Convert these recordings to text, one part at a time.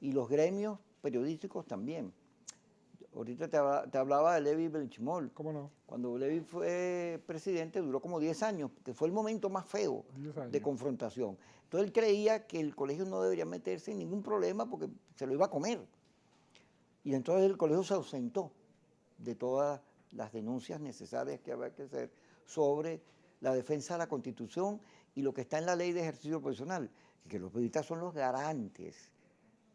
y los gremios periodísticos también. Ahorita te hablaba, de Levi Belchimol. ¿Cómo no? Cuando Levi fue presidente duró como 10 años, que fue el momento más feo de confrontación. Entonces él creía que el colegio no debería meterse en ningún problema porque se lo iba a comer. Y entonces el colegio se ausentó de todas las denuncias necesarias que había que hacer sobre la defensa de la Constitución y lo que está en la ley de ejercicio profesional, que los periodistas son los garantes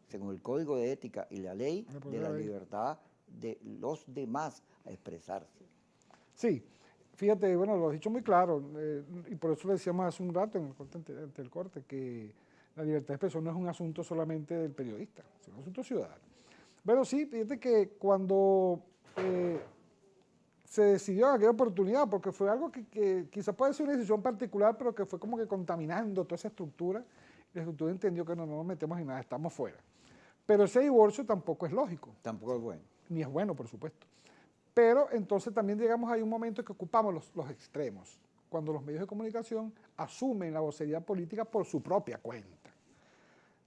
según el Código de Ética y la ley, ah, pues de la libertad de los demás a expresarse. Sí, fíjate, bueno, lo has dicho muy claro, eh, y por eso le decíamos hace un rato en el corte, ante, el corte, que la libertad de expresión no es un asunto solamente del periodista, es un asunto ciudadano. Pero sí, fíjate que cuando eh, se decidió en aquella oportunidad, porque fue algo que, quizás puede ser una decisión particular, pero que fue como que contaminando toda esa estructura, la estructura entendió que no, no nos metemos en nada, estamos fuera. Pero ese divorcio tampoco es lógico. Tampoco es bueno. Ni es bueno, por supuesto. Pero entonces también llegamos a un momento que ocupamos los, extremos, cuando los medios de comunicación asumen la vocería política por su propia cuenta.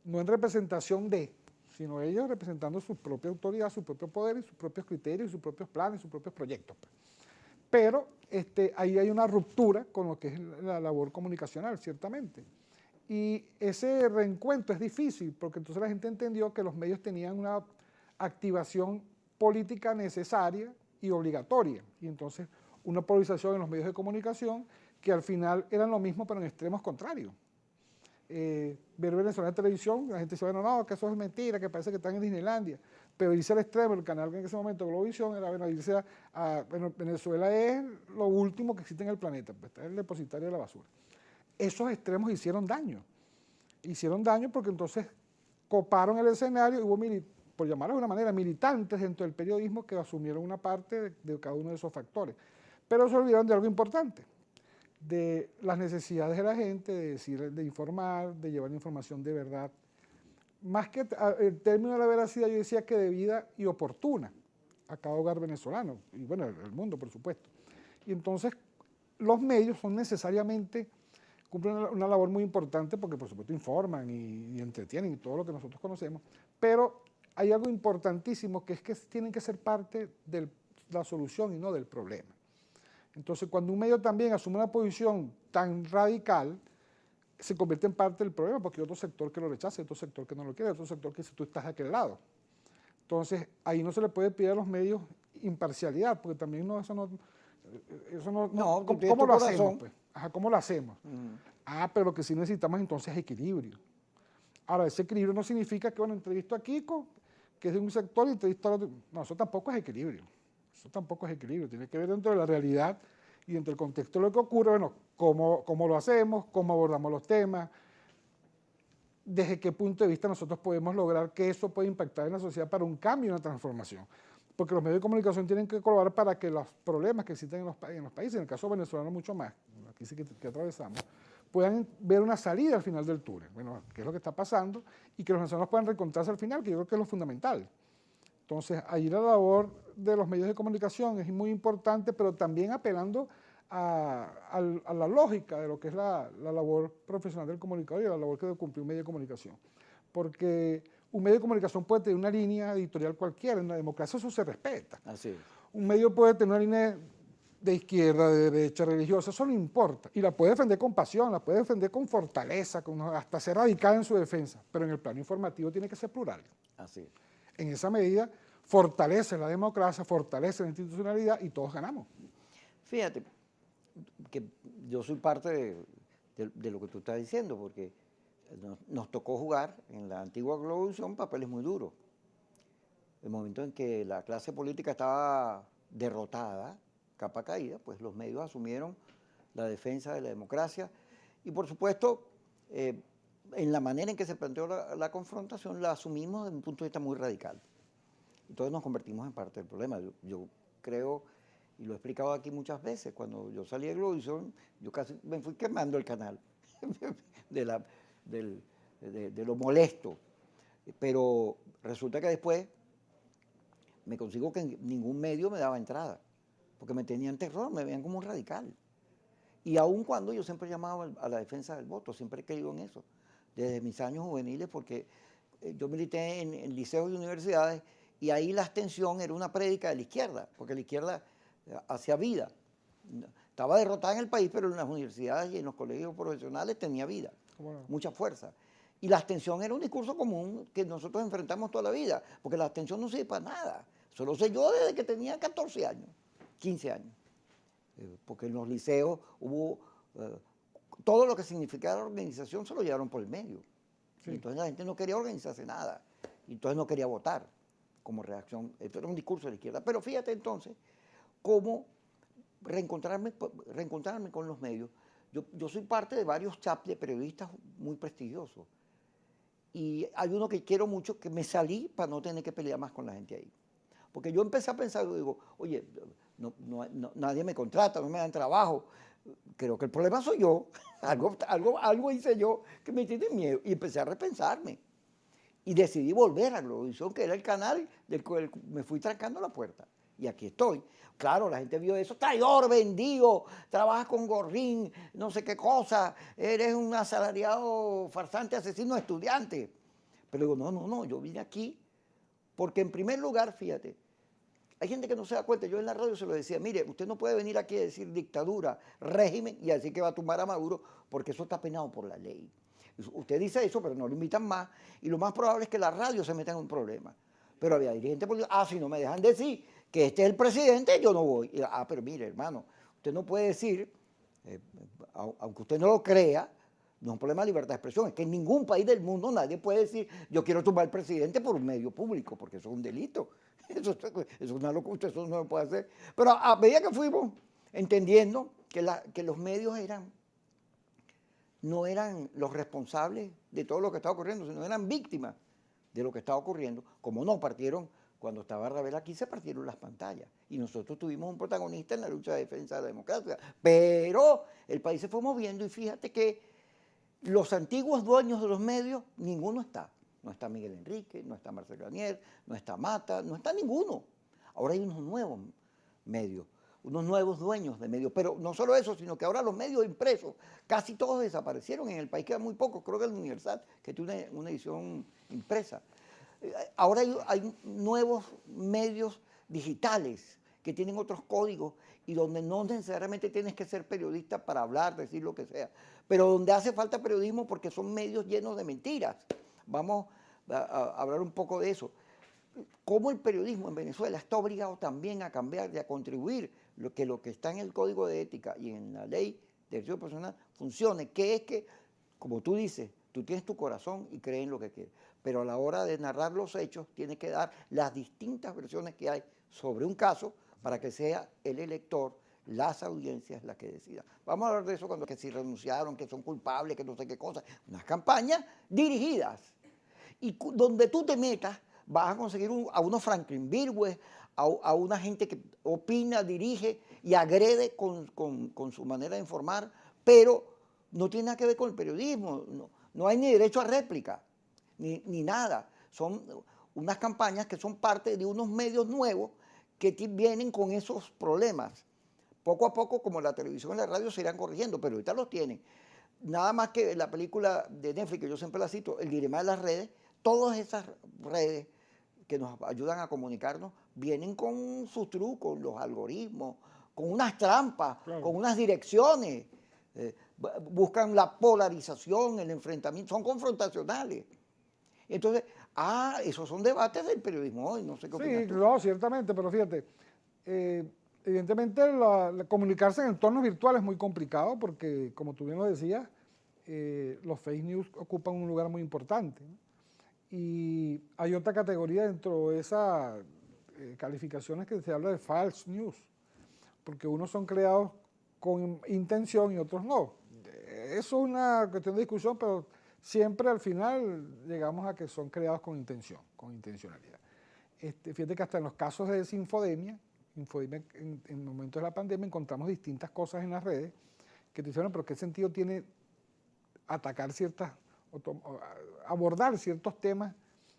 No en representación de, sino ellos representando su propia autoridad, su propio poder y sus propios criterios, y sus propios planes, sus propios proyectos. Pues. Pero este, ahí hay una ruptura con lo que es la labor comunicacional, ciertamente. Y ese reencuentro es difícil, porque entonces la gente entendió que los medios tenían una activación política necesaria y obligatoria. Y entonces una polarización en los medios de comunicación que al final eran lo mismo, pero en extremos contrarios. Eh, ver Venezuela en televisión, la gente dice, bueno, no, que eso es mentira, que parece que están en Disneylandia. Pero irse al extremo, el canal que en ese momento Globovisión era bueno, irse a, Venezuela es lo último que existe en el planeta, pues, está el depositario de la basura esos extremos hicieron daño. Hicieron daño porque entonces coparon el escenario y hubo, por llamarlo de una manera, militantes dentro del periodismo que asumieron una parte de, cada uno de esos factores. Pero se olvidaron de algo importante, de las necesidades de la gente, de decir, de informar, de llevar información de verdad. Más que el término de la veracidad, yo decía que debida y oportuna a cada hogar venezolano, y bueno, el mundo, por supuesto. Y entonces los medios son necesariamente cumplen una, labor muy importante porque por supuesto informan y, entretienen todo lo que nosotros conocemos, pero hay algo importantísimo que es que tienen que ser parte de la solución y no del problema. Entonces, cuando un medio también asume una posición tan radical, se convierte en parte del problema, porque hay otro sector que lo rechaza, otro sector que no lo quiere, otro sector que dice tú estás de aquel lado. Entonces, ahí no se le puede pedir a los medios imparcialidad, porque también no, eso no... no, ¿Cómo, lo hacemos? Pues? ¿cómo lo hacemos? Mm. Ah, pero lo que sí necesitamos entonces es equilibrio. Ahora, ese equilibrio no significa que, bueno, entrevisto a Kiko, que es de un sector, y entrevisto a otro. No, eso tampoco es equilibrio. Eso tampoco es equilibrio. Tiene que ver dentro de la realidad y dentro del contexto de lo que ocurre, bueno, cómo, lo hacemos, cómo abordamos los temas, desde qué punto de vista nosotros podemos lograr que eso pueda impactar en la sociedad para un cambio, una transformación. Porque los medios de comunicación tienen que colaborar para que los problemas que existen en los países, en el caso venezolano mucho más, dice que, que atravesamos, puedan ver una salida al final del túnel, bueno, qué es lo que está pasando, y que los venezolanos puedan reencontrarse al final, que yo creo que es lo fundamental. Entonces, ahí la labor de los medios de comunicación es muy importante, pero también apelando a, la lógica de lo que es la, labor profesional del comunicador y la labor que debe cumplir un medio de comunicación. Porque un medio de comunicación puede tener una línea editorial cualquiera, en la democracia eso se respeta. Así Un medio puede tener una línea de izquierda, de derecha, religiosa, eso no importa. Y la puede defender con pasión, la puede defender con fortaleza, hasta ser radical en su defensa. Pero en el plano informativo tiene que ser plural. Así En esa medida fortalece la democracia, fortalece la institucionalidad y todos ganamos. Fíjate, que yo soy parte de, lo que tú estás diciendo, porque nos, tocó jugar en la antigua globalización papeles muy duros. El momento en que la clase política estaba derrotada, capa caída, pues los medios asumieron la defensa de la democracia y por supuesto eh, en la manera en que se planteó la, confrontación la asumimos desde un punto de vista muy radical. Entonces nos convertimos en parte del problema. Yo, creo, y lo he explicado aquí muchas veces, cuando yo salí de Globovisión, yo casi me fui quemando el canal de, de lo molesto. Pero resulta que después me consigo que ningún medio me daba entrada porque me tenían terror, me veían como un radical. Y aun cuando yo siempre he llamado a la defensa del voto, siempre he creído en eso, desde mis años juveniles, porque eh, yo milité en, liceos y universidades y ahí la abstención era una prédica de la izquierda, porque la izquierda eh, hacía vida. Estaba derrotada en el país, pero en las universidades y en los colegios profesionales tenía vida, mucha fuerza. Y la abstención era un discurso común que nosotros enfrentamos toda la vida, porque la abstención no sirve para nada. Solo sé yo desde que tenía 14 años. 15 años, eh, porque en los liceos hubo... Eh, todo lo que significaba la organización se lo llevaron por el medio. Entonces la gente no quería organizarse nada. Entonces no quería votar como reacción. Esto era un discurso de la izquierda. Pero fíjate entonces cómo reencontrarme, reencontrarme con los medios. Yo, yo soy parte de varios chats de periodistas muy prestigiosos. Y hay uno que quiero mucho que me salí para no tener que pelear más con la gente ahí. Porque yo empecé a pensar, digo, oye, nadie me contrata, no me dan trabajo. Creo que el problema soy yo. algo, algo, algo hice yo que me tiene miedo. Y empecé a repensarme. Y decidí volver a Globovisión, que era el canal del cual me fui trancando la puerta. Y aquí estoy. Claro, la gente vio eso. Traidor, vendido, Trabaja con gorrín, no sé qué cosa. Eres un asalariado farsante, asesino, estudiante. Pero digo, no, no, no, yo vine aquí porque en primer lugar, fíjate, hay gente que no se da cuenta, yo en la radio se lo decía, mire, usted no puede venir aquí a decir dictadura, régimen y así que va a tumbar a Maduro porque eso está penado por la ley. Usted dice eso, pero no lo invitan más y lo más probable es que la radio se meta en un problema. Pero había dirigente políticos, ah, si no me dejan decir que este es el presidente, yo no voy. ah, pero mire, hermano, usted no puede decir, eh, aunque usted no lo crea, no es un problema de libertad de expresión, es que en ningún país del mundo nadie puede decir yo quiero tumbar al presidente por un medio público, porque eso es un delito. Eso, es una locura, eso no lo puede hacer. Pero a medida que fuimos entendiendo que, los medios eran, no eran los responsables de todo lo que estaba ocurriendo, sino eran víctimas de lo que estaba ocurriendo, como no partieron cuando estaba Ravel aquí se partieron las pantallas y nosotros tuvimos un protagonista en la lucha de defensa de la democracia. Pero el país se fue moviendo y fíjate que los antiguos dueños de los medios, ninguno está. No está Miguel Enrique, no está Marcel Granier, no está Mata, no está ninguno. Ahora hay unos nuevos medios, unos nuevos dueños de medios. Pero no solo eso, sino que ahora los medios impresos, casi todos desaparecieron. En el país quedan muy pocos, creo que el Universal, que tiene una, edición impresa. Eh, ahora hay, hay nuevos medios digitales que tienen otros códigos y donde no necesariamente tienes que ser periodista para hablar, decir lo que sea, pero donde hace falta periodismo porque son medios llenos de mentiras. Vamos a, hablar un poco de eso. Cómo el periodismo en Venezuela está obligado también a cambiar y a contribuir lo que lo que está en el código de ética y en la ley de ejercicio personal funcione, que es que, como tú dices, tú tienes tu corazón y crees en lo que quieres, pero a la hora de narrar los hechos tienes que dar las distintas versiones que hay sobre un caso para que sea el elector, las audiencias las que decida. Vamos a hablar de eso cuando que si renunciaron, que son culpables, que no sé qué cosa. Unas campañas dirigidas. Y donde tú te metas, vas a conseguir a unos Franklin Virgües, a, una gente que opina, dirige y agrede con, su manera de informar, pero no tiene nada que ver con el periodismo. No, no hay ni derecho a réplica, ni, ni nada. Son unas campañas que son parte de unos medios nuevos que vienen con esos problemas. Poco a poco, como la televisión y la radio se irán corrigiendo, pero ahorita los tienen. Nada más que la película de Netflix, que yo siempre la cito, El dilema de las redes, todas esas redes que nos ayudan a comunicarnos vienen con sus trucos, los algoritmos, con unas trampas, con unas direcciones. Eh, buscan la polarización, el enfrentamiento, son confrontacionales. Entonces, ah, esos son debates del periodismo hoy, no sé qué Sí, no, ciertamente, pero fíjate, eh, evidentemente comunicarse en entornos virtuales es muy complicado porque, como tú bien lo decías, eh, los fake news ocupan un lugar muy importante. Y hay otra categoría dentro de esas eh, calificaciones que se habla de false news, porque unos son creados con intención y otros no. es una cuestión de discusión, pero siempre al final llegamos a que son creados con intención, con intencionalidad. Este, fíjate que hasta en los casos de desinfodemia, infodemia en, en momentos de la pandemia, encontramos distintas cosas en las redes que te dijeron, pero ¿qué sentido tiene atacar ciertas, abordar ciertos temas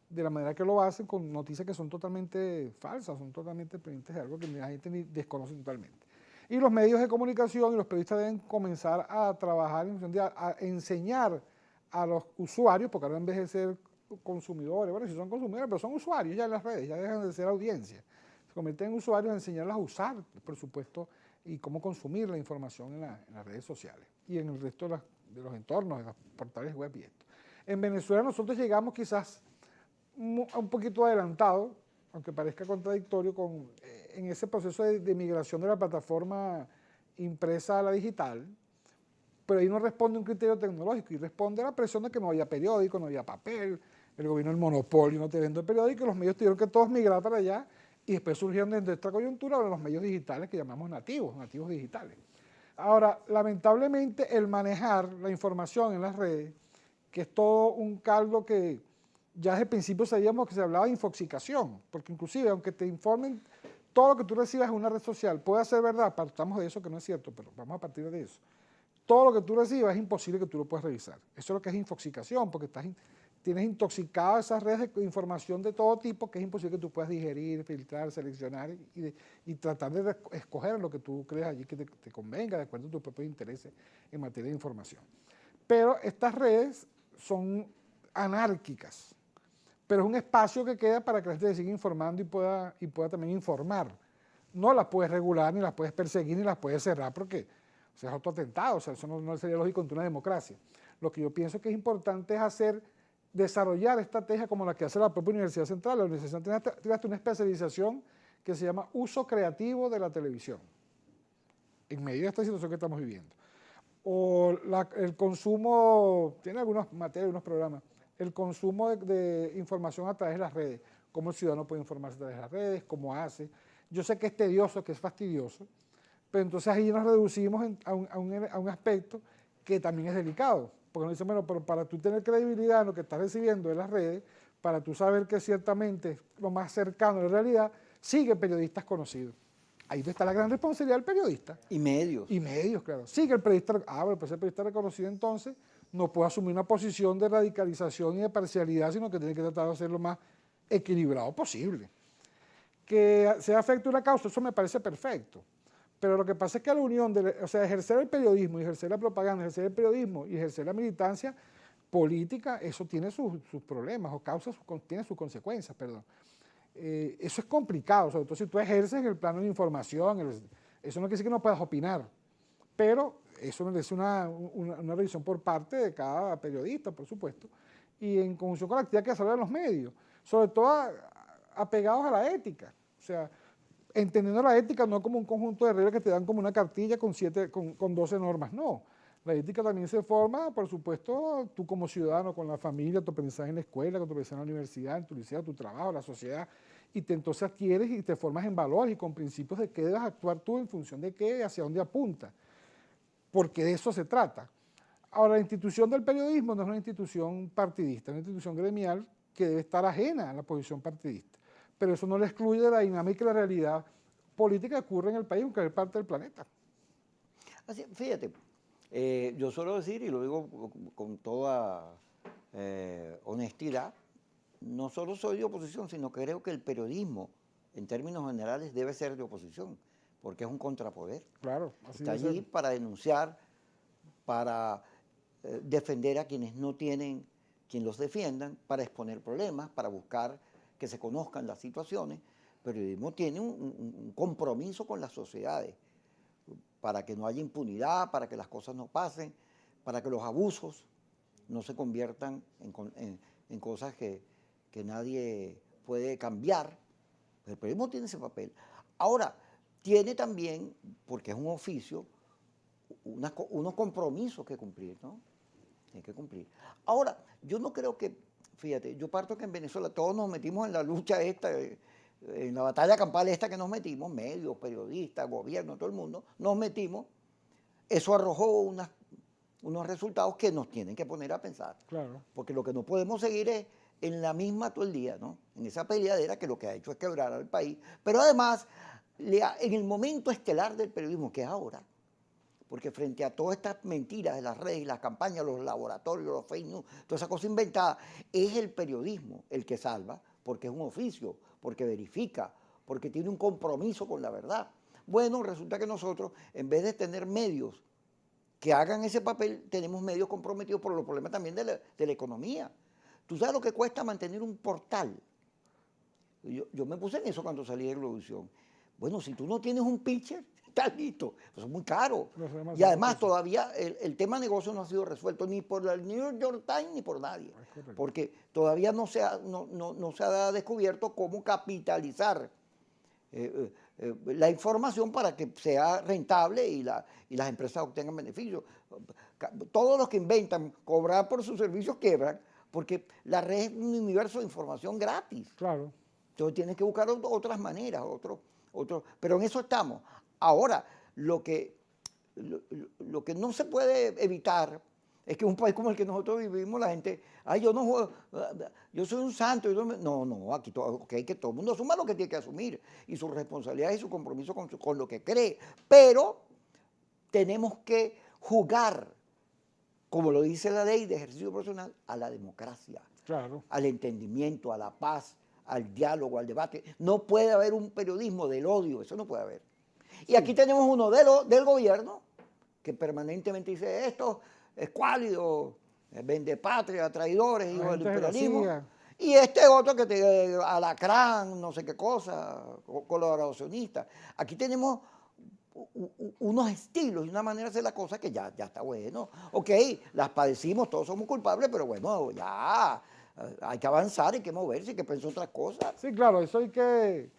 de la manera que lo hacen con noticias que son totalmente falsas, son totalmente pendientes de algo que la gente desconoce totalmente? Y los medios de comunicación y los periodistas deben comenzar a trabajar en a enseñar a los usuarios, porque ahora en vez de ser consumidores, bueno, si son consumidores, pero son usuarios ya en las redes, ya dejan de ser audiencia. Se convierten en usuarios, enseñarlos a usar, por supuesto, y cómo consumir la información en, las redes sociales y en el resto de, los entornos, en los portales web y esto. En Venezuela nosotros llegamos quizás un poquito adelantado, aunque parezca contradictorio, con, eh, en ese proceso de migración de la plataforma impresa a la digital, pero ahí no responde un criterio tecnológico y responde a la presión de que no había periódico, no había papel, el gobierno el monopolio, no te vendo el periódico, los medios tuvieron que todos migrar para allá y después surgieron de esta coyuntura ahora los medios digitales que llamamos nativos, nativos digitales. Ahora, lamentablemente el manejar la información en las redes, que es todo un caldo que ya desde el principio sabíamos que se hablaba de infoxicación, porque inclusive aunque te informen todo lo que tú recibas en una red social, puede ser verdad, partamos de eso que no es cierto, pero vamos a partir de eso todo lo que tú recibas es imposible que tú lo puedas revisar. Eso es lo que es infoxicación, porque estás, tienes intoxicado esas redes de información de todo tipo que es imposible que tú puedas digerir, filtrar, seleccionar y, tratar de escoger lo que tú crees allí que te, convenga de acuerdo a tus propios intereses en materia de información. Pero estas redes son anárquicas, pero es un espacio que queda para que la gente siga informando y pueda, y pueda también informar. No las puedes regular, ni las puedes perseguir, ni las puedes cerrar, porque ese es otro atentado, o sea, eso no, sería lógico en una democracia. Lo que yo pienso que es importante es hacer, desarrollar estrategias como la que hace la propia Universidad Central. La Universidad Central tiene hasta una especialización que se llama uso creativo de la televisión, en medio de esta situación que estamos viviendo. O el consumo, tiene algunas materias, algunos programas, el consumo de, de, información a través de las redes, cómo el ciudadano puede informarse a través de las redes, cómo hace. Yo sé que es tedioso, que es fastidioso, pero entonces ahí nos reducimos a, un, aspecto que también es delicado. Porque nos dicen, bueno, pero para tú tener credibilidad en lo que estás recibiendo de las redes, para tú saber que ciertamente lo más cercano a la realidad, sigue periodistas conocidos. Ahí está la gran responsabilidad del periodista. Y medios. Y medios, claro. Sigue el periodista. Ah, bueno, pues el periodista reconocido entonces no puede asumir una posición de radicalización y de parcialidad, sino que tiene que tratar de hacer lo más equilibrado posible. Que sea afecto una causa, eso me parece perfecto. Pero lo que pasa es que la unión, o sea, ejercer el periodismo, ejercer la propaganda, ejercer el periodismo y ejercer la militancia política, eso tiene sus, problemas o causa tiene sus consecuencias, perdón. Eh, eso es complicado, sobre todo si tú ejerces en el plano de información, eso no quiere decir que no puedas opinar, pero eso merece una, revisión por parte de cada periodista, por supuesto, y en conjunción con la actividad que desarrollan los medios, sobre todo apegados a la ética. O sea, entendiendo la ética no como un conjunto de reglas que te dan como una cartilla con, siete, con, 12 normas, no. La ética también se forma, por supuesto, tú como ciudadano, con la familia, tu aprendizaje en la escuela, con tu aprendizaje en la universidad, en tu liceo, tu trabajo, la sociedad, y te entonces adquieres y te formas en valores y con principios de qué debes actuar tú en función de qué, hacia dónde apunta, porque de eso se trata. Ahora, la institución del periodismo no es una institución partidista, es una institución gremial que debe estar ajena a la posición partidista pero eso no le excluye de la dinámica y la realidad política que ocurre en el país, aunque es parte del planeta. Así, fíjate, eh, yo suelo decir, y lo digo con toda eh, honestidad, no solo soy de oposición, sino que creo que el periodismo, en términos generales, debe ser de oposición, porque es un contrapoder. Claro, Está allí para denunciar, para eh, defender a quienes no tienen quien los defiendan, para exponer problemas, para buscar que se conozcan las situaciones, pero el periodismo tiene un, compromiso con las sociedades para que no haya impunidad, para que las cosas no pasen, para que los abusos no se conviertan en, cosas que, nadie puede cambiar. El periodismo tiene ese papel. Ahora, tiene también, porque es un oficio, unos compromisos que cumplir, ¿no? Tiene que cumplir. Ahora, yo no creo que fíjate, yo parto que en Venezuela todos nos metimos en la lucha esta, eh, en la batalla campal esta que nos metimos, medios, periodistas, gobierno, todo el mundo, nos metimos. Eso arrojó unos resultados que nos tienen que poner a pensar. Claro. Porque lo que no podemos seguir es en la misma todo el día, ¿no? En esa peleadera que lo que ha hecho es quebrar al país. Pero además, en el momento estelar del periodismo, que es ahora, porque frente a todas estas mentiras de las redes, las campañas, los laboratorios, los fake news, toda esa cosa inventada, es el periodismo el que salva, porque es un oficio, porque verifica, porque tiene un compromiso con la verdad. Bueno, resulta que nosotros, en vez de tener medios que hagan ese papel, tenemos medios comprometidos por los problemas también de la, economía. ¿Tú sabes lo que cuesta mantener un portal? Yo, me puse en eso cuando salí de la producción. Bueno, si tú no tienes un pitcher, Está listo. es pues, muy caro. Y además todavía el, tema de negocio no ha sido resuelto ni por el New York Times ni por nadie. Ah, porque todavía no se ha, no, se ha descubierto cómo capitalizar eh, eh, eh, la información para que sea rentable y, las empresas obtengan beneficios. Todos los que inventan cobrar por sus servicios quebran porque la red es un universo de información gratis. Claro. Entonces tienes que buscar otras maneras, otros... Otro, pero en eso estamos. Ahora, lo que, lo, que no se puede evitar es que un país como el que nosotros vivimos, la gente, ay, yo no yo soy un santo, no, no, aquí todo, que todo el mundo asuma lo que tiene que asumir y su responsabilidad y su compromiso con, lo que cree, pero tenemos que jugar, como lo dice la ley de ejercicio profesional, a la democracia, al entendimiento, a la paz, al diálogo, al debate. No puede haber un periodismo del odio, eso no puede haber. Y aquí tenemos uno de del gobierno que permanentemente dice esto, es cuálido, eh, vende patria, traidores, hijos del imperialismo. Y este otro que te alacrán, no sé qué cosa, colaboracionista. Aquí tenemos unos estilos y una manera de hacer las cosas que ya, ya está bueno. Ok, las padecimos, todos somos culpables, pero bueno, ya eh, hay que avanzar, hay que moverse, hay que pensar otras cosas. Sí, claro, eso hay que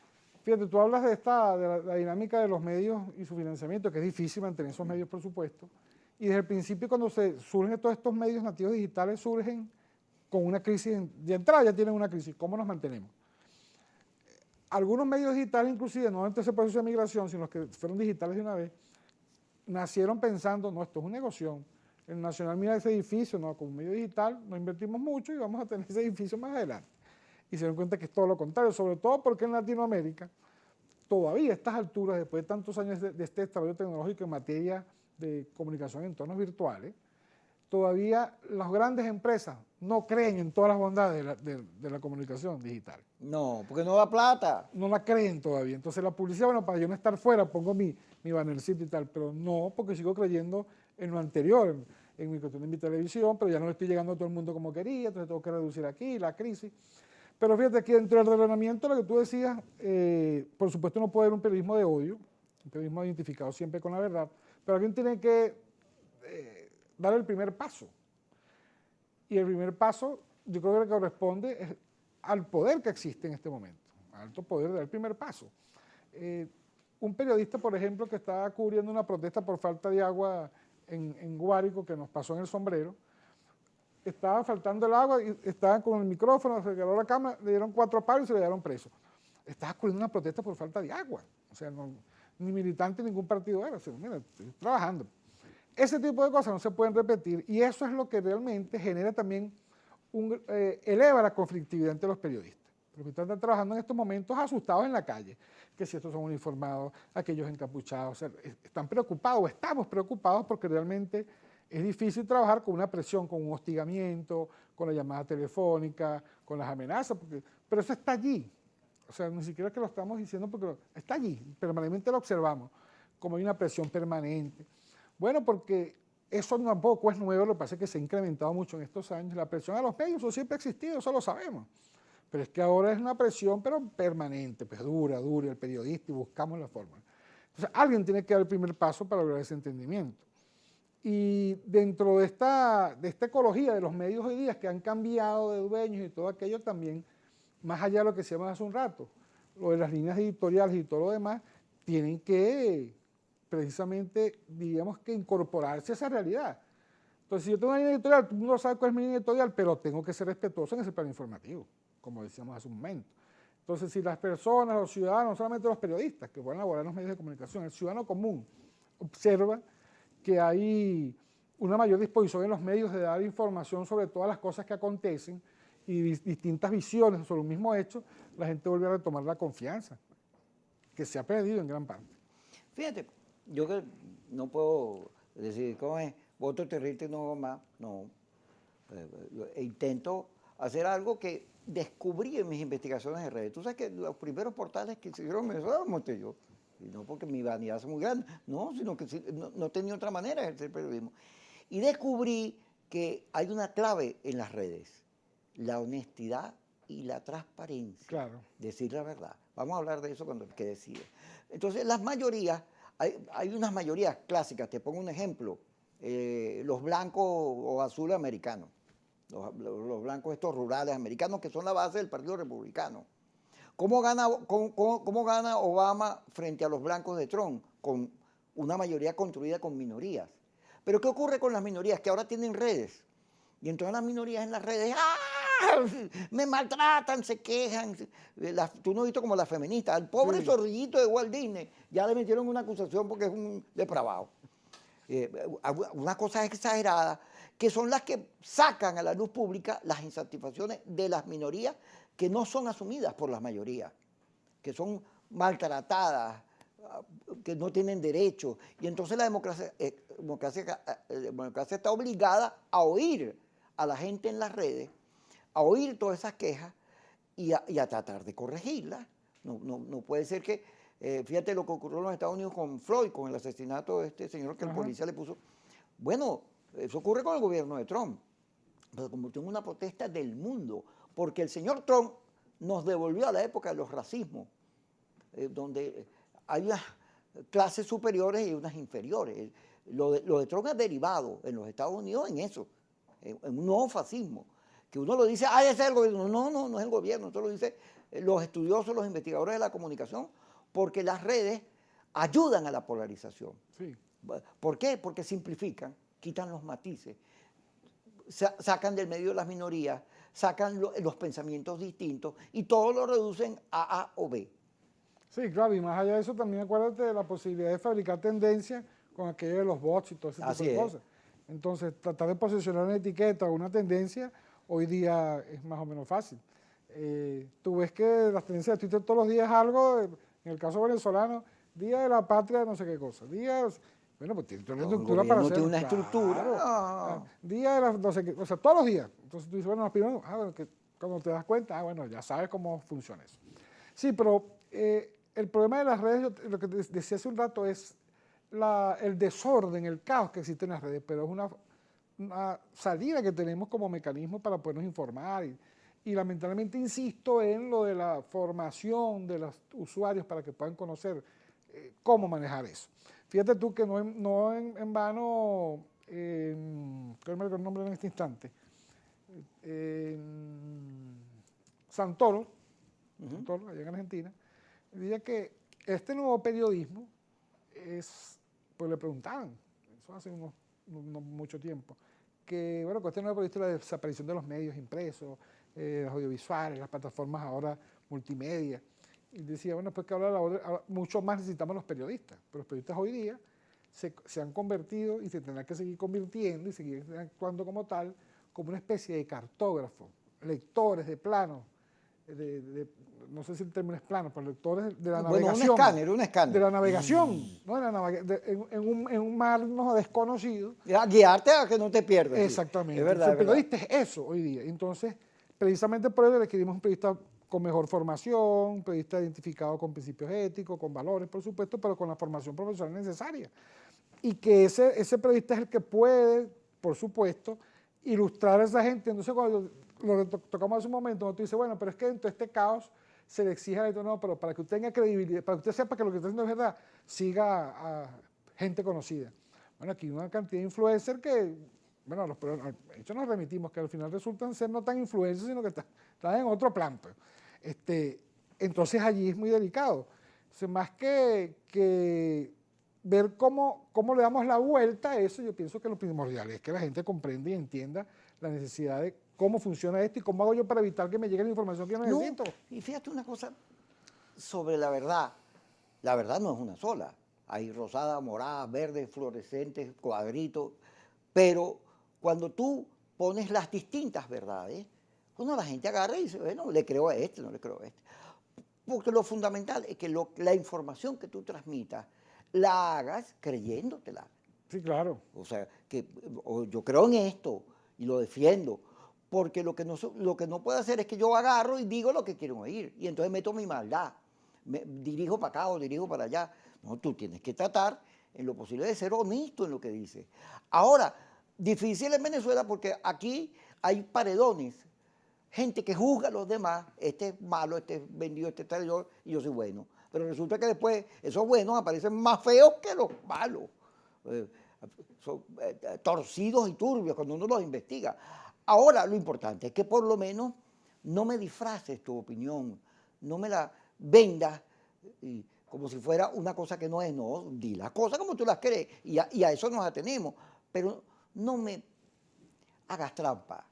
Fíjate, tú hablas de esta la, dinámica de los medios y su financiamiento, que es difícil mantener esos medios, por supuesto. Y desde el principio, cuando se surgen todos estos medios nativos digitales, surgen con una crisis de entrada, ya tienen una crisis. ¿Cómo nos mantenemos? Algunos medios digitales, inclusive, no antes ese proceso de migración, sino los que fueron digitales de una vez, nacieron pensando, no, esto es un negocio. El Nacional mira ese edificio, no, como medio digital no invertimos mucho y vamos a tener ese edificio más adelante y se dan cuenta que es todo lo contrario, sobre todo porque en Latinoamérica, todavía a estas alturas, después de tantos años de, este desarrollo tecnológico en materia de comunicación en entornos virtuales, todavía las grandes empresas no creen en todas las bondades de la, comunicación digital. No, porque no da plata. No la creen todavía. Entonces la publicidad, bueno, para yo no estar fuera, pongo mi, mi bannercito y tal, pero no, porque sigo creyendo en lo anterior, en, mi mi de mi televisión, pero ya no estoy llegando a todo el mundo como quería, entonces tengo que reducir aquí la crisis. Pero fíjate que dentro del ordenamiento, lo que tú decías, eh, por supuesto no puede haber un periodismo de odio, un periodismo identificado siempre con la verdad, pero alguien tiene que eh, dar el primer paso. Y el primer paso, yo creo que le corresponde al poder que existe en este momento, alto poder de dar el primer paso. Eh, un periodista, por ejemplo, que estaba cubriendo una protesta por falta de agua en, en Guárico, que nos pasó en el sombrero, estaba faltando el agua y estaban con el micrófono, se regaló la cámara, le dieron cuatro palos y se le dieron preso. Estaba ocurriendo una protesta por falta de agua. O sea, no, ni militante ningún partido era. O mira, estoy trabajando. Ese tipo de cosas no se pueden repetir y eso es lo que realmente genera también, un, eh, eleva la conflictividad entre los periodistas. Los periodistas están trabajando en estos momentos asustados en la calle, que si estos son uniformados, aquellos encapuchados, están preocupados, estamos preocupados porque realmente es difícil trabajar con una presión, con un hostigamiento, con la llamada telefónica, con las amenazas, pero eso está allí. O sea, ni siquiera es que lo estamos diciendo porque está allí, permanentemente lo observamos, como hay una presión permanente. Bueno, porque eso tampoco es nuevo, lo que pasa es que se ha incrementado mucho en estos años. La presión a los medios eso siempre ha existido, eso lo sabemos. Pero es que ahora es una presión, pero permanente, pues dura, dura, el periodista y buscamos la forma. Entonces, alguien tiene que dar el primer paso para lograr ese entendimiento. Y dentro de esta, de esta ecología de los medios hoy día que han cambiado de dueños y todo aquello también, más allá de lo que decíamos hace un rato, lo de las líneas editoriales y todo lo demás, tienen que precisamente, digamos que incorporarse a esa realidad. Entonces, si yo tengo una línea editorial, todo el mundo sabe cuál es mi línea editorial, pero tengo que ser respetuoso en ese plan informativo, como decíamos hace un momento. Entonces, si las personas, los ciudadanos, no solamente los periodistas que van a laborar en los medios de comunicación, el ciudadano común, observa que hay una mayor disposición en los medios de dar información sobre todas las cosas que acontecen y distintas visiones sobre un mismo hecho, la gente vuelve a retomar la confianza, que se ha perdido en gran parte. Fíjate, yo que no puedo decir, ¿cómo es? Voto terrible y no más, no. Eh, eh, intento hacer algo que descubrí en mis investigaciones de redes. Tú sabes que los primeros portales que se hicieron en yo no porque mi vanidad es muy grande, no, sino que no, tenía otra manera de ejercer periodismo. Y descubrí que hay una clave en las redes, la honestidad y la transparencia. Claro. Decir la verdad. Vamos a hablar de eso cuando que decide. Entonces, las mayorías, hay, unas mayorías clásicas, te pongo un ejemplo, eh, los blancos o azules americanos, los, blancos estos rurales americanos que son la base del Partido Republicano ¿Cómo gana, Obama frente a los blancos de Trump? Con una mayoría construida con minorías. Pero ¿qué ocurre con las minorías? Que ahora tienen redes. Y entonces las minorías en las redes, ¡ah! Me maltratan, se quejan. tú no has visto como las feministas. Al pobre zorrillito de Walt Disney ya le metieron una acusación porque es un depravado. Eh, una cosa exagerada, que son las que sacan a la luz pública las insatisfacciones de las minorías que no son asumidas por la mayorías, que son maltratadas, que no tienen derecho. Y entonces la democracia, eh, eh, democracia, está obligada a oír a la gente en las redes, a oír todas esas quejas y a, tratar de corregirlas. No, puede ser que, eh, fíjate lo que ocurrió en los Estados Unidos con Floyd, con el asesinato de este señor que el policía le puso. Bueno, eso ocurre con el gobierno de Trump. Se convirtió en una protesta del mundo, porque el señor Trump nos devolvió a la época de los racismos, eh, donde hay clases superiores y unas inferiores. Lo de, Trump ha derivado en los Estados Unidos en eso, en, un nuevo fascismo, que uno lo dice, ah, ese es el gobierno. No, no, no es el gobierno, esto lo dicen eh, los estudiosos, los investigadores de la comunicación, porque las redes ayudan a la polarización. Sí. ¿Por qué? Porque simplifican, quitan los matices, sacan del medio las minorías, sacan los pensamientos distintos y todo lo reducen a A o B. Sí, claro, y más allá de eso también acuérdate de la posibilidad de fabricar tendencias con aquello de los bots y todo ese cosas. Entonces, tratar de posicionar una etiqueta o una tendencia hoy día es más o menos fácil. Eh, tú ves que las tendencias de Twitter todos los días algo, en el caso venezolano, Día de la Patria, no sé qué cosa, días bueno, pues tiene una estructura para hacer. tiene una estructura. día de las o sea, todos los días. Entonces tú dices, bueno, ah, cuando te das cuenta, ah, bueno, ya sabes cómo funciona eso. Sí, pero eh, el problema de las redes, lo que decía hace un rato, es el desorden, el caos que existe en las redes, pero es una, salida que tenemos como mecanismo para podernos informar. Y, lamentablemente insisto en lo de la formación de los usuarios para que puedan conocer eh, cómo manejar eso. Fíjate tú que no, en, vano, eh, que me el nombre en este instante? Santoro, Santoro, allá en Argentina, diría que este nuevo periodismo es, pues le preguntaban, eso hace unos, no, mucho tiempo, que bueno, con este nuevo periodismo la desaparición de los medios impresos, eh, los audiovisuales, las plataformas ahora multimedia y decía, bueno, después que la ahora, mucho más necesitamos los periodistas, pero los periodistas hoy día se, han convertido y se tendrán que seguir convirtiendo y seguir actuando como tal, como una especie de cartógrafo, lectores de plano, de, no sé si el término es plano, pero lectores de la bueno, navegación. un escáner, un escáner. De la navegación, mm. en, un, mar no desconocido. A guiarte a que no te pierdas. Exactamente. Es verdad, el periodista es eso hoy día. Entonces, precisamente por eso le escribimos un periodista con mejor formación, periodista pues, identificado con principios éticos, con valores, por supuesto, pero con la formación profesional necesaria. Y que ese, ese periodista es el que puede, por supuesto, ilustrar a esa gente. Entonces, cuando lo tocamos hace un momento, uno te dice, bueno, pero es que dentro de este caos se le exige a no, pero para que usted tenga credibilidad, para que usted sepa que lo que está haciendo es verdad, siga a, gente conocida. Bueno, aquí hay una cantidad de influencers que bueno, los, de hecho nos remitimos que al final resultan ser no tan influencers, sino que están, en otro plan. Pues. Este, entonces allí es muy delicado. más que, que ver cómo, cómo, le damos la vuelta a eso, yo pienso que lo primordial es que la gente comprenda y entienda la necesidad de cómo funciona esto y cómo hago yo para evitar que me llegue la información que yo necesito. y fíjate una cosa sobre la verdad. La verdad no es una sola. Hay rosada, morada, verde, fluorescente, cuadrito, Pero cuando tú pones las distintas verdades, uno la gente agarra y dice, bueno, le creo a este, no le creo a este. Porque lo fundamental es que la información que tú transmitas la hagas creyéndotela. Sí, claro. O sea, que yo creo en esto y lo defiendo. Porque lo que, no, lo que no puedo hacer es que yo agarro y digo lo que quiero oír. Y entonces meto mi maldad. Me dirijo para acá o dirijo para allá. No, tú tienes que tratar en lo posible de ser honesto en lo que dices. Ahora, difícil en Venezuela porque aquí hay paredones gente que juzga a los demás, este es malo, este es vendido, este es traidor, y yo soy bueno. Pero resulta que después esos buenos aparecen más feos que los malos, eh, son eh, torcidos y turbios cuando uno los investiga. Ahora lo importante es que por lo menos no me disfraces tu opinión, no me la vendas como si fuera una cosa que no es, no, di las cosas como tú las crees y a eso nos atenemos, pero no me hagas trampa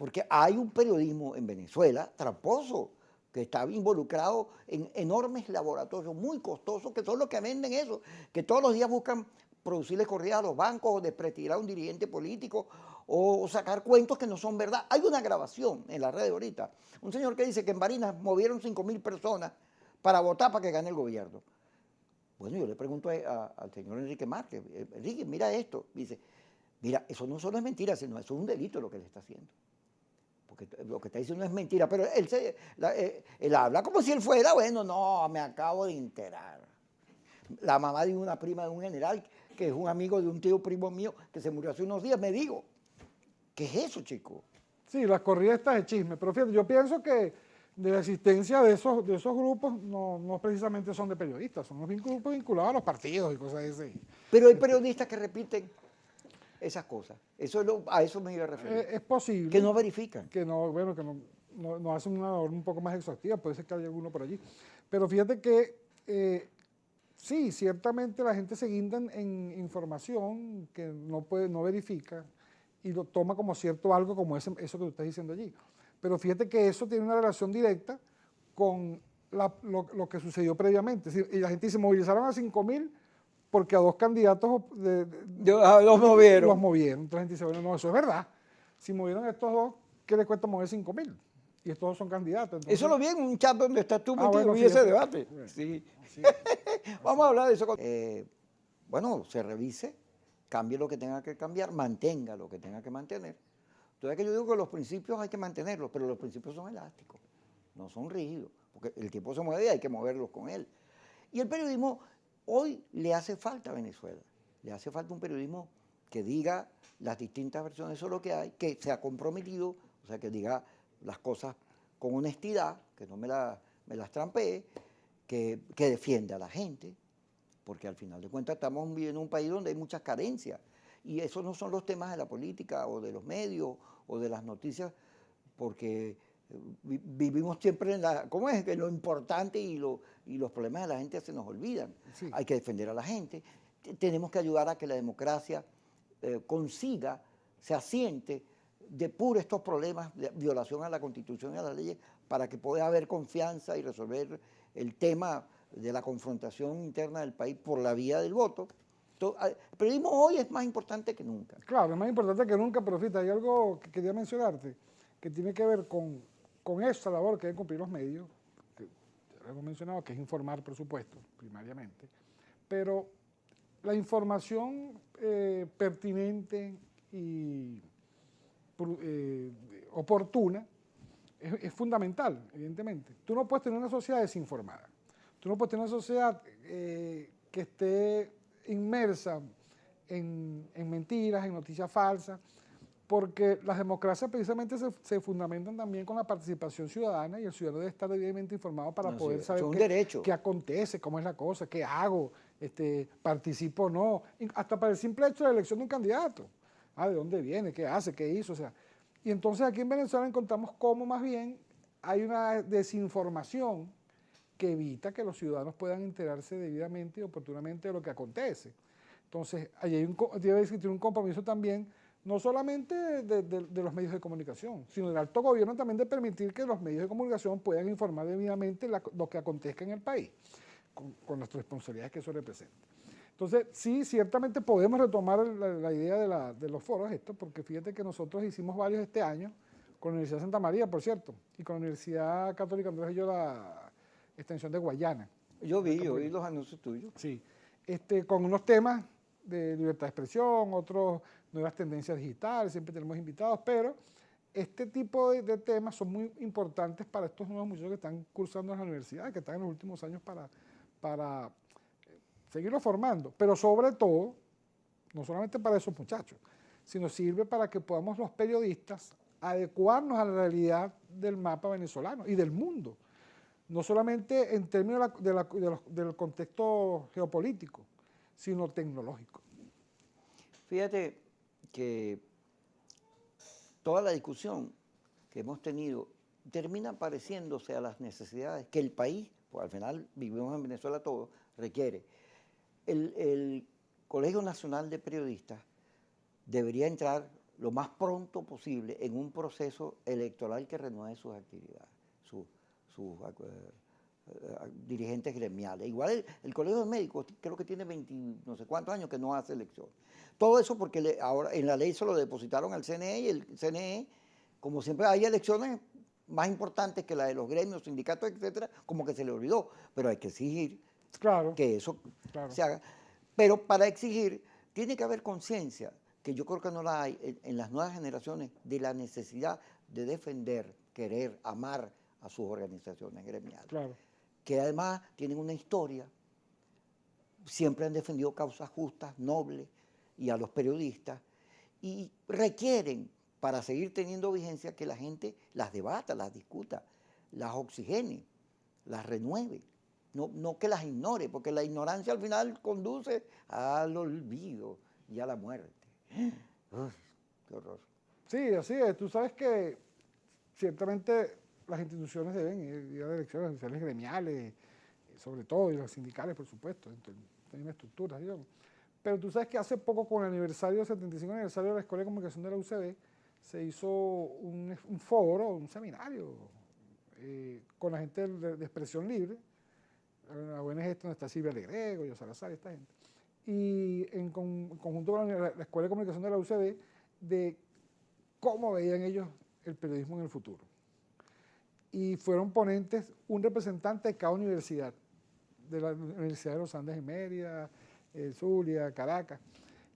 porque hay un periodismo en Venezuela tramposo que está involucrado en enormes laboratorios muy costosos, que son los que venden eso, que todos los días buscan producirle corridas a los bancos, o desprestigiar a un dirigente político, o sacar cuentos que no son verdad. Hay una grabación en la red ahorita, un señor que dice que en Barinas movieron 5.000 personas para votar para que gane el gobierno. Bueno, yo le pregunto al señor Enrique Márquez, eh, Enrique, mira esto, dice, mira, eso no solo es mentira, sino eso es un delito lo que le está haciendo lo que está diciendo es mentira, pero él, eh, él habla como si él fuera, bueno, no, me acabo de enterar. La mamá de una prima de un general, que es un amigo de un tío primo mío, que se murió hace unos días, me digo ¿qué es eso, chico? Sí, las corridas de chisme, pero fíjate, yo pienso que de la existencia de esos, de esos grupos no, no precisamente son de periodistas, son los grupos vinculados a los partidos y cosas así. Pero hay periodistas que repiten esas cosas. Eso a eso me iba a referir. Eh, es posible. Que no verifican. Que no, bueno, que no, no, hacen una labor un poco más exhaustiva, puede ser que haya alguno por allí. Pero fíjate que eh, sí, ciertamente la gente se guinda en información que no, puede, no verifica y lo toma como cierto algo como ese, eso que tú estás diciendo allí. Pero fíjate que eso tiene una relación directa con lo, que sucedió previamente. y la gente se movilizaron a 5.000 porque a dos candidatos ah, los movieron. Los movieron. Entonces no, eso es verdad. Si movieron estos dos, ¿qué les cuesta mover 5 mil? Y estos dos son candidatos. Eso lo vi en un chat donde estás tú, ah, vi ese debate. Sí. Vamos a hablar de eso. Eh, bueno, se revise, cambie lo que tenga que cambiar, mantenga lo que tenga que mantener. Entonces que yo digo que los principios hay que mantenerlos, pero los principios son elásticos, no son rígidos, porque el tiempo se mueve y hay que moverlos con él. Y el periodismo Hoy le hace falta a Venezuela, le hace falta un periodismo que diga las distintas versiones de lo que hay, que sea comprometido, o sea, que diga las cosas con honestidad, que no me, las trampee, que, que defienda a la gente, porque al final de cuentas estamos viviendo en un país donde hay muchas carencias. Y esos no son los temas de la política o de los medios o de las noticias, porque vivimos siempre en la... ¿Cómo es? Que lo importante y, lo, y los problemas de la gente se nos olvidan. Hay que defender a la gente. Tenemos que ayudar a que la democracia eh, consiga, se asiente, de puro estos problemas de violación a la Constitución y a las leyes para que pueda haber confianza y resolver el tema de la confrontación interna del país por la vía del voto. Pero hoy es más importante que nunca. Claro, es más importante que nunca, pero fíjate, hay algo que quería mencionarte que tiene que ver con con esta labor que deben cumplir los medios, que ya hemos mencionado, que es informar, por supuesto, primariamente, pero la información eh, pertinente y eh, oportuna es, fundamental, evidentemente. Tú no puedes tener una sociedad desinformada. Tú no puedes tener una sociedad eh, que esté inmersa en mentiras, en noticias falsas porque las democracias precisamente se, fundamentan también con la participación ciudadana y el ciudadano debe estar debidamente informado para poder saber qué, acontece, cómo es la cosa, qué hago, este, participo o no, hasta para el simple hecho de la elección de un candidato. Ah, ¿de dónde viene? ¿Qué hace? ¿Qué hizo? O sea, y entonces aquí en Venezuela encontramos cómo más bien hay una desinformación que evita que los ciudadanos puedan enterarse debidamente y oportunamente de lo que acontece. Entonces, ahí hay debe existir un compromiso también no solamente de, los medios de comunicación, sino del alto gobierno también de permitir que los medios de comunicación puedan informar debidamente lo que acontezca en el país, con, las responsabilidades que eso representa. Entonces, sí, ciertamente podemos retomar la, idea de, los foros, esto, porque fíjate que nosotros hicimos varios este año, con la Universidad de Santa María, por cierto, y con la Universidad Católica Andrés yo la extensión de Guayana. Yo vi, yo vi los anuncios tuyos. Sí, este, con unos temas de libertad de expresión, otros nuevas tendencias digitales, siempre tenemos invitados, pero este tipo de, temas son muy importantes para estos nuevos muchachos que están cursando en la universidad, que están en los últimos años para, para eh, seguirlos formando, pero sobre todo, no solamente para esos muchachos, sino sirve para que podamos los periodistas adecuarnos a la realidad del mapa venezolano y del mundo, no solamente en términos de la, del contexto geopolítico, sino tecnológico. Fíjate, que toda la discusión que hemos tenido termina pareciéndose a las necesidades que el país, pues, al final vivimos en Venezuela todos, requiere. El, Colegio Nacional de Periodistas debería entrar lo más pronto posible en un proceso electoral que renueve sus actividades, sus, eh, eh, eh, dirigentes gremiales. Igual el, Colegio de Médicos creo que tiene 20, no sé cuántos años que no hace elecciones. Todo eso porque ahora en la ley se lo depositaron al CNE y el CNE, como siempre hay elecciones más importantes que la de los gremios, sindicatos, etcétera, como que se le olvidó. Pero hay que exigir que eso se haga. Pero para exigir tiene que haber conciencia, que yo creo que no la hay en, las nuevas generaciones, de la necesidad de defender, querer, amar a sus organizaciones gremiales. Que además tienen una historia, siempre han defendido causas justas, nobles, y a los periodistas y requieren para seguir teniendo vigencia que la gente las debata, las discuta, las oxigene, las renueve, no, que las ignore, porque la ignorancia al final conduce al olvido y a la muerte. qué horror. Sí, así es. Tú sabes que ciertamente las instituciones deben ir a elecciones, oficiales, gremiales, sobre todo, y las sindicales, por supuesto, tienen estructuras. digamos. Pero tú sabes que hace poco, con el aniversario, 75 aniversario de la Escuela de Comunicación de la UCB, se hizo un, foro, un seminario eh, con la gente de, Expresión Libre, la ONG donde está Silvia Legrego, Yo Salazar, esta gente, y en, conjunto con la, Escuela de Comunicación de la UCB, de cómo veían ellos el periodismo en el futuro. Y fueron ponentes un representante de cada universidad, de la Universidad de los Andes y Mérida, eh, Zulia, Caracas.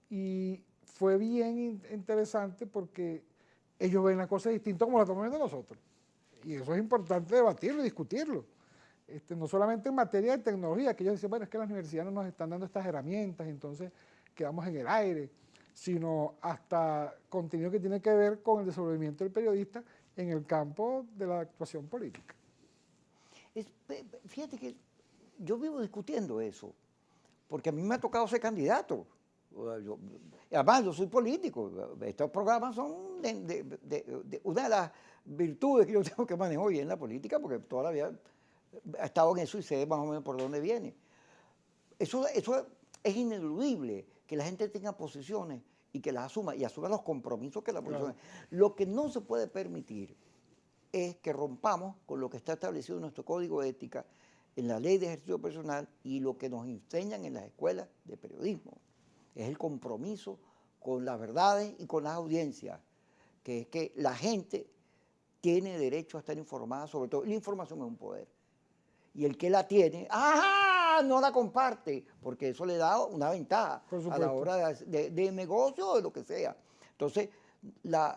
Y fue bien interesante porque ellos ven las cosas distintas como la tomamos de nosotros. Y eso es importante debatirlo y discutirlo. Este, no solamente en materia de tecnología, que ellos dicen, bueno, es que las universidades no nos están dando estas herramientas, entonces quedamos en el aire, sino hasta contenido que tiene que ver con el desenvolvimiento del periodista en el campo de la actuación política. fíjate que yo vivo discutiendo eso porque a mí me ha tocado ser candidato. además, yo soy político. Estos programas son una de las virtudes que yo tengo que manejar hoy en la política, porque toda la vida he estado en eso y sé más o menos por dónde viene. Eso, es ineludible, que la gente tenga posiciones y que las asuma, y asuma los compromisos que la posición Lo que no se puede permitir es que rompamos con lo que está establecido en nuestro código de ética, en la ley de ejercicio personal y lo que nos enseñan en las escuelas de periodismo. Es el compromiso con las verdades y con las audiencias, que es que la gente tiene derecho a estar informada sobre todo. La información es un poder. Y el que la tiene, ¡ajá! No la comparte, porque eso le da una ventaja a la hora de, de, negocio o de lo que sea. Entonces, la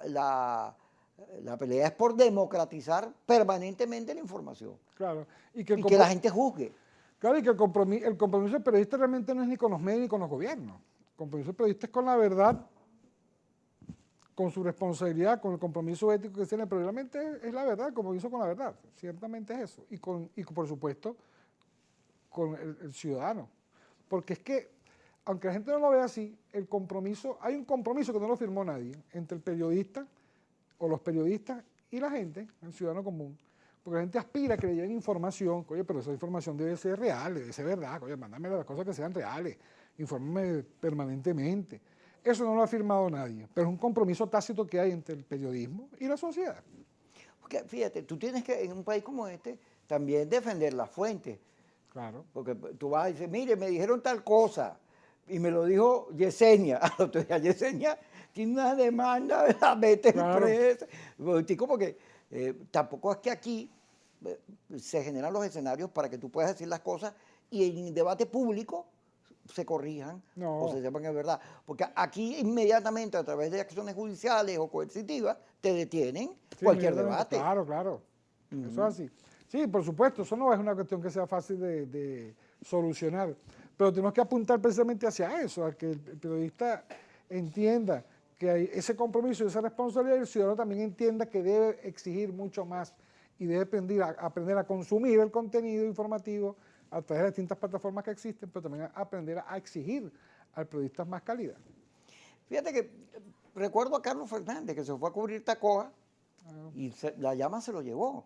la pelea es por democratizar permanentemente la información. Claro. Y que, la gente juzgue. Claro, y que el compromiso, del periodista realmente no es ni con los medios ni con los gobiernos. El compromiso del periodista es con la verdad, con su responsabilidad, con el compromiso ético que tiene, pero realmente es, la verdad, como compromiso con la verdad. Ciertamente es eso. Y, con, y por supuesto, con el ciudadano. Porque es que, aunque la gente no lo vea así, el compromiso, hay un compromiso que no lo firmó nadie entre el periodista o los periodistas y la gente, el ciudadano común. Porque la gente aspira a que le lleguen información, oye, pero esa información debe ser real, debe ser verdad, oye, mándame las cosas que sean reales, infórmame permanentemente. Eso no lo ha firmado nadie, pero es un compromiso tácito que hay entre el periodismo y la sociedad. Porque fíjate, tú tienes que, en un país como este, también defender la fuente Claro. Porque tú vas y dices, mire, me dijeron tal cosa y me lo dijo Yesenia. Yesenia una demanda, la vete claro. Como que eh, tampoco es que aquí eh, se generan los escenarios para que tú puedas decir las cosas y en debate público se corrijan o se sepan que es verdad. Porque aquí inmediatamente a través de acciones judiciales o coercitivas te detienen cualquier debate. Claro, claro. Eso es así. Sí, por supuesto, eso no es una cuestión que sea fácil de, de solucionar. Pero tenemos que apuntar precisamente hacia eso, a que el periodista entienda que ese compromiso y esa responsabilidad del ciudadano también entienda que debe exigir mucho más y debe aprender a, consumir el contenido informativo a través de distintas plataformas que existen, pero también aprender a exigir al periodista más calidad. Fíjate que eh, recuerdo a Carlos Fernández que se fue a cubrir Tacoa ah. y la llama se lo llevó.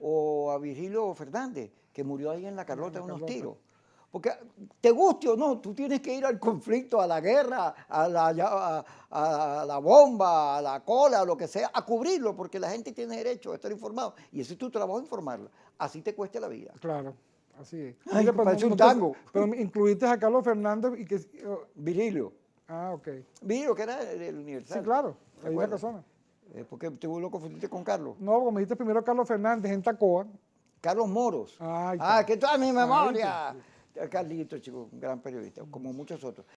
O a Virgilio Fernández, que murió ahí en la Carlota de unos tiros. Porque te guste o no, tú tienes que ir al conflicto, a la guerra, a la, bomba, a la cola, a lo que sea, a cubrirlo, porque la gente tiene derecho a estar informado. Y ese es tu trabajo informarla. Así te cueste la vida. Claro. Así es. pero, pues, un tango. Pero incluiste a Carlos Fernández y que... Oh, Virilio. Ah, ok. Virilio, que era el, universal. Sí, claro. Hay una persona. Eh, ¿Por qué te lo confundiste con Carlos? No, me dijiste primero Carlos Fernández en Tacoa. Carlos Moros. Ay, ah, que toda mi memoria. Carlito, chico, un gran periodista, como muchos otros.